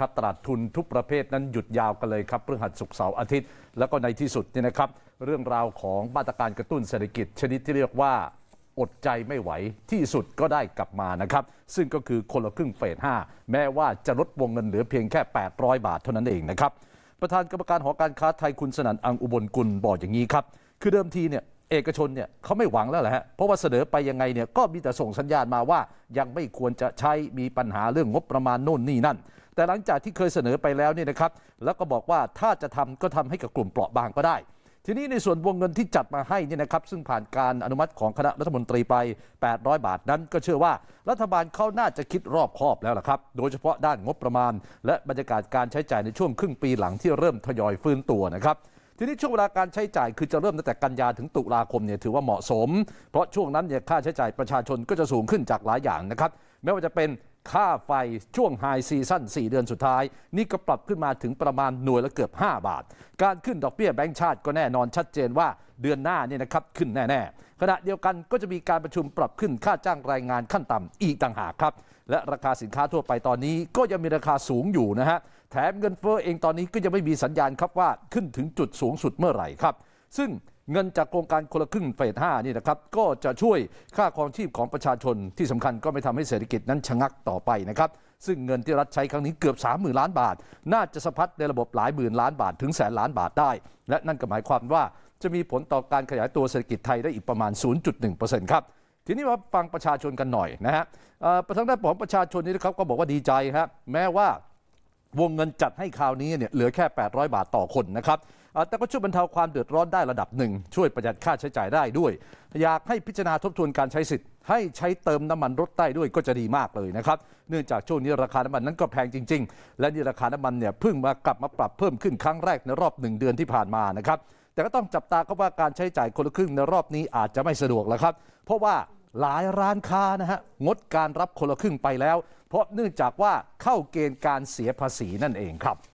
ครับตลาดทุนทุกประเภทนั้นหยุดยาวกันเลยครับเพื่อหัดสุกเสาร์อาทิตย์แล้วก็ในที่สุดนี่นะครับ เรื่องราวของมาตรการกระตุ้นเศรษฐกิจ ชนิดที่เรียกว่าอดใจไม่ไหวที่สุดก็ได้กลับมานะครับ ซึ่งก็คือคนละครึ่งเฟส 5 แม้ว่าจะลดวงเงินเหลือเพียงแค่ 800 บาทเท่านั้นเองนะครับ ประธานกรรมการหอการค้าไทยคุณสนั่นอังอุบลกุลบอกอย่างนี้ครับคือเดิมทีเนี่ยเอกชนเนี่ยเขาไม่หวังแล้วแหละฮะเพราะว่าเสนอไปยังไงเนี่ยก็มีแต่ส่งสัญญาณมาว่ายังไม่ควรจะใช้มีปัญหาเรื่องงบประมาณโน่นนี่นั่น แต่หลังจากที่เคยเสนอไปแล้วเนี่ยนะครับ แล้วก็บอกว่าถ้าจะทำก็ทำให้กับกลุ่มเปราะบางก็ได้ ทีนี้ในส่วนวงเงินที่จัดมาให้เนี่ยนะครับ ซึ่งผ่านการอนุมัติของคณะรัฐมนตรีไป 800 บาทนั้นก็เชื่อว่ารัฐบาลเขาน่าจะคิดรอบคอบแล้วล่ะครับโดยเฉพาะด้านงบประมาณ และบรรยากาศการใช้จ่ายในช่วงครึ่งปีหลังที่เริ่มทยอยฟื้นตัวนะครับทีนี้ช่วงเวลาการใช้จ่ายคือจะเริ่มตั้งแต่กันยาถึงตุลาคมเนี่ยถือว่าเหมาะสม เพราะช่วงนั้นเนี่ยค่าใช้จ่ายประชาชนก็จะสูงขึ้นจากหลายอย่างนะครับไม่ว่าจะเป็นค่าไฟช่วงไฮซีซั่น4 เดือนสุดท้าย นี่ก็ปรับขึ้นมาถึงประมาณหน่วยละเกือบ 5 บาท การขึ้นดอกเบี้ยแบงก์ชาติก็แน่นอนชัดเจนว่าเดือนหน้าเนี่ยนะครับขึ้นแน่ๆ ขณะเดียวกันก็จะมีการประชุมปรับขึ้นค่าจ้างรายงานขั้นต่ำอีกต่างหากครับ และราคาสินค้าทั่วไปตอนนี้ ก็ยังมีราคาสูงอยู่นะฮะแถมเงินเฟ้อเองตอนนี้ก็ยังไม่มีสัญญาณครับว่าขึ้นถึงจุดสูงสุดเมื่อไหร่ครับ ซึ่งเงินจากโครงการคนละครึ่งเฟสห้านี่นะครับ ก็จะช่วยค่าครองชีพของประชาชนที่สำคัญก็ไม่ทำให้เศรษฐกิจนั้นชะงักต่อไปนะครับ ซึ่งเงินที่รัฐใช้ครั้งนี้เกือบ3 0,000ล้านบาท น่าจะสะพัดในระบบหลายหมื่นล้านบาทถึงแสนล้านบาทได้ และนั่นก็หมายความว่าจะมีผลต่อการขยายตัวเศรษฐกิจไทยได้อีกประมาณ 0.1%ครับทีนี้มาฟังประชาชนกันหน่อยนะฮะทางด้านของประชาชนนี่นะครับก็บอกว่าดีใจครับแม้ว่าวงเงินจัดให้คราวนี้เนี่ยเหลือแค่ 800 บาทต่อคนนะครับ แต่ก็ช่วยบรรเทาความเดือดร้อนได้ระดับหนึ่ง ช่วยประหยัดค่าใช้จ่ายได้ด้วย อยากให้พิจารณาทบทวนการใช้สิทธิ์ให้ใช้เติมน้ำมันรถใต้ด้วยก็จะดีมากเลยนะครับ เนื่องจากช่วงนี้ราคาน้ำมันนั้นก็แพงจริงๆและนี่ราคาน้ำมันเนี่ยเพิ่งมากลับมาปรับเพิ่มขึ้นครั้งแรกในรอบหนึ่งเดือนที่ผ่านมานะครับ แต่ก็ต้องจับตาก็ว่าการใช้จ่ายคนละครึ่งในรอบนี้อาจจะไม่สะดวกแล้วครับ เพราะว่าหลายร้านค้านะฮะ งดการรับคนละครึ่งไปแล้ว เพราะเนื่องจากว่าเข้าเกณฑ์การเสียภาษีนั่นเองครับ